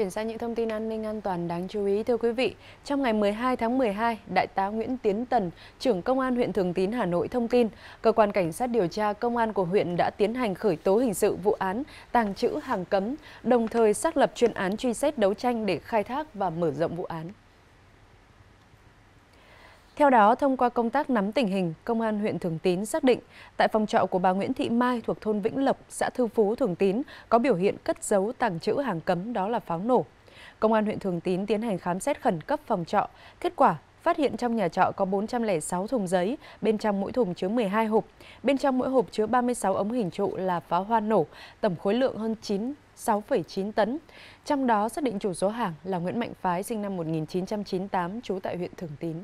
Chuyển sang những thông tin an ninh an toàn đáng chú ý thưa quý vị. Trong ngày 12 tháng 12, Đại tá Nguyễn Tiến Tần, trưởng Công an huyện Thường Tín, Hà Nội thông tin, cơ quan cảnh sát điều tra công an của huyện đã tiến hành khởi tố hình sự vụ án tàng trữ hàng cấm, đồng thời xác lập chuyên án truy xét đấu tranh để khai thác và mở rộng vụ án. Theo đó, thông qua công tác nắm tình hình, Công an huyện Thường Tín xác định tại phòng trọ của bà Nguyễn Thị Mai thuộc thôn Vĩnh Lộc, xã Thư Phú, Thường Tín có biểu hiện cất giấu tàng trữ hàng cấm đó là pháo nổ. Công an huyện Thường Tín tiến hành khám xét khẩn cấp phòng trọ, kết quả phát hiện trong nhà trọ có 406 thùng giấy, bên trong mỗi thùng chứa 12 hộp, bên trong mỗi hộp chứa 36 ống hình trụ là pháo hoa nổ, tổng khối lượng hơn 9 6,9 tấn. Trong đó xác định chủ số hàng là Nguyễn Mạnh Phái sinh năm 1998 trú tại huyện Thường Tín.